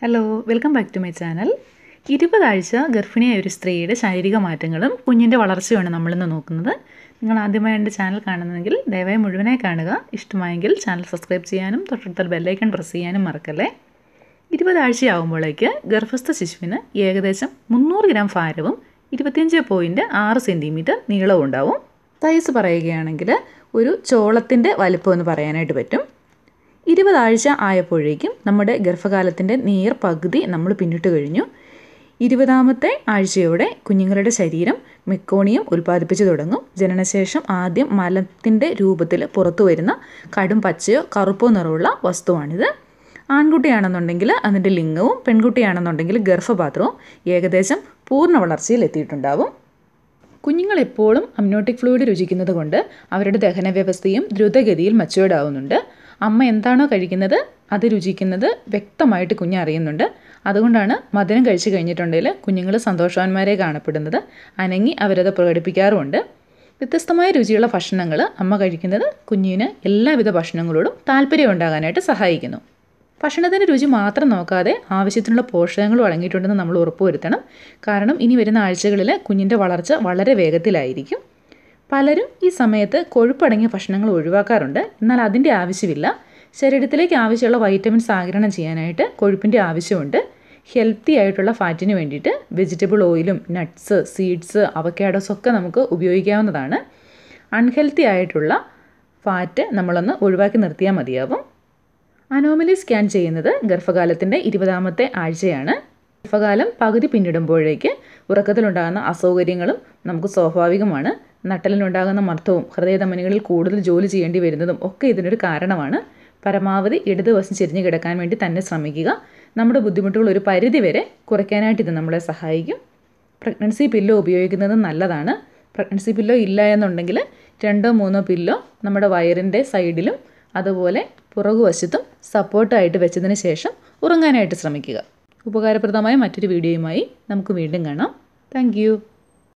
hello welcome back to my channel ഇരുപതാഴ്ച ഗർഭിണിയായ ഒരു സ്ത്രീയുടെ ശാരീരിക മാറ്റങ്ങളും കുഞ്ഞിൻ്റെ വളർച്ചയുമാണ് നമ്മളിന്ന് നോക്കുന്നത് നിങ്ങൾ ആദ്യമായി എൻ്റെ ചാനൽ കാണുന്നെങ്കിൽ ദയവായി മുഴുവനായി കാണുക ഇഷ്ടമായെങ്കിൽ ചാനൽ സബ്സ്ക്രൈബ് ചെയ്യാനും തൊട്ടടുത്ത ബെല്ലൈക്കൺ പ്രസ് ചെയ്യാനും മറക്കല്ലേ ഇരുപതാഴ്ചയാവുമ്പോഴേക്ക് ഗർഭസ്ഥ ശിശുവിന് ഏകദേശം മുന്നൂറ് ഗ്രാം ഭാരവും ഇരുപത്തിയഞ്ച് പോയിൻറ്റ് ആറ് സെൻറ്റിമീറ്റർ നീളവും ഉണ്ടാവും സൈസ് പറയുകയാണെങ്കിൽ ഒരു ചോളത്തിൻ്റെ വലിപ്പമെന്ന് പറയാനായിട്ട് പറ്റും ഇരുപതാഴ്ച ആയപ്പോഴേക്കും നമ്മുടെ ഗർഭകാലത്തിൻ്റെ നീർ പകുതി നമ്മൾ പിന്നിട്ട് കഴിഞ്ഞു ഇരുപതാമത്തെ ആഴ്ചയോടെ കുഞ്ഞുങ്ങളുടെ ശരീരം മെക്കോണിയം ഉൽപ്പാദിപ്പിച്ച് തുടങ്ങും ജനനശേഷം ആദ്യം മലത്തിൻ്റെ രൂപത്തിൽ പുറത്തു വരുന്ന കടും പച്ചയോ കറുപ്പോ നിറമുള്ള വസ്തുവാണിത് ആൺകുട്ടിയാണെന്നുണ്ടെങ്കിൽ അതിൻ്റെ ലിംഗവും പെൺകുട്ടിയാണെന്നുണ്ടെങ്കിൽ ഗർഭപാത്രവും ഏകദേശം പൂർണ്ണ വളർച്ചയിൽ എത്തിയിട്ടുണ്ടാവും കുഞ്ഞുങ്ങൾ എപ്പോഴും അമ്നോട്ടിക് ഫ്ലൂയിഡ് രുചിക്കുന്നത് കൊണ്ട് അവരുടെ ദഹന വ്യവസ്ഥയും ദ്രുതഗതിയിൽ മെച്ചുവേർഡ് ആവുന്നുണ്ട് അമ്മ എന്താണോ കഴിക്കുന്നത് അത് രുചിക്കുന്നത് വ്യക്തമായിട്ട് കുഞ്ഞ് അറിയുന്നുണ്ട് അതുകൊണ്ടാണ് മധുരം കഴിച്ചു കഴിഞ്ഞിട്ടുണ്ടെങ്കിൽ കുഞ്ഞുങ്ങൾ സന്തോഷവാന്മാരെ കാണപ്പെടുന്നത് അനങ്ങി അവരത് പ്രകടിപ്പിക്കാറുമുണ്ട് വ്യത്യസ്തമായ രുചിയുള്ള ഭക്ഷണങ്ങൾ അമ്മ കഴിക്കുന്നത് കുഞ്ഞിന് എല്ലാവിധ ഭക്ഷണങ്ങളോടും താല്പര്യം ഉണ്ടാകാനായിട്ട് സഹായിക്കുന്നു ഭക്ഷണത്തിൻ്റെ രുചി മാത്രം നോക്കാതെ ആവശ്യത്തിനുള്ള പോഷകങ്ങളും അടങ്ങിയിട്ടുണ്ടെന്ന് നമ്മൾ ഉറപ്പുവരുത്തണം കാരണം ഇനി വരുന്ന ആഴ്ചകളിൽ കുഞ്ഞിൻ്റെ വളർച്ച വളരെ വേഗത്തിലായിരിക്കും പലരും ഈ സമയത്ത് കൊഴുപ്പടങ്ങിയ ഭക്ഷണങ്ങൾ ഒഴിവാക്കാറുണ്ട് എന്നാൽ അതിൻ്റെ ആവശ്യമില്ല ശരീരത്തിലേക്ക് ആവശ്യമുള്ള വൈറ്റമിൻസ് ആഗിരണം ചെയ്യാനായിട്ട് കൊഴുപ്പിൻ്റെ ആവശ്യമുണ്ട് ഹെൽത്തി ആയിട്ടുള്ള ഫാറ്റിന് വേണ്ടിയിട്ട് വെജിറ്റബിൾ ഓയിലും നട്ട്സ് സീഡ്സ് അവക്കാഡോസ് ഒക്കെ നമുക്ക് ഉപയോഗിക്കാവുന്നതാണ് അൺഹെൽത്തി ആയിട്ടുള്ള ഫാറ്റ് നമ്മളൊന്ന് ഒഴിവാക്കി നിർത്തിയാൽ മതിയാവും അനോമലി സ്കാൻ ചെയ്യുന്നത് ഗർഭകാലത്തിൻ്റെ ഇരുപതാമത്തെ ആഴ്ചയാണ് ഗർഭകാലം പകുതി പിന്നിടുമ്പോഴേക്ക് ഉറക്കത്തിലുണ്ടാകുന്ന അസൗകര്യങ്ങളും നമുക്ക് സ്വാഭാവികമാണ് നട്ടലിനുണ്ടാകുന്ന മർദ്ദവും ഹൃദയധമനികളിൽ കൂടുതൽ ജോലി ചെയ്യേണ്ടി വരുന്നതും ഒക്കെ ഇതിനൊരു കാരണമാണ് പരമാവധി ഇടതുവശം ചെരിഞ്ഞ് കിടക്കാൻ വേണ്ടി തന്നെ ശ്രമിക്കുക നമ്മുടെ ബുദ്ധിമുട്ടുകൾ ഒരു പരിധി വരെ കുറയ്ക്കാനായിട്ട് ഇത് നമ്മളെ സഹായിക്കും പ്രഗ്നൻസി പില്ലോ ഉപയോഗിക്കുന്നത് നല്ലതാണ് പ്രഗ്നൻസി പില്ലോ ഇല്ല എന്നുണ്ടെങ്കിൽ രണ്ടോ മൂന്നോ പില്ലോ നമ്മുടെ വയറിൻ്റെ സൈഡിലും അതുപോലെ പുറകുവശത്തും സപ്പോർട്ടായിട്ട് വെച്ചതിന് ശേഷം ഉറങ്ങാനായിട്ട് ശ്രമിക്കുക ഉപകാരപ്രദമായ മറ്റൊരു വീഡിയോയുമായി നമുക്ക് വീണ്ടും കാണാം താങ്ക്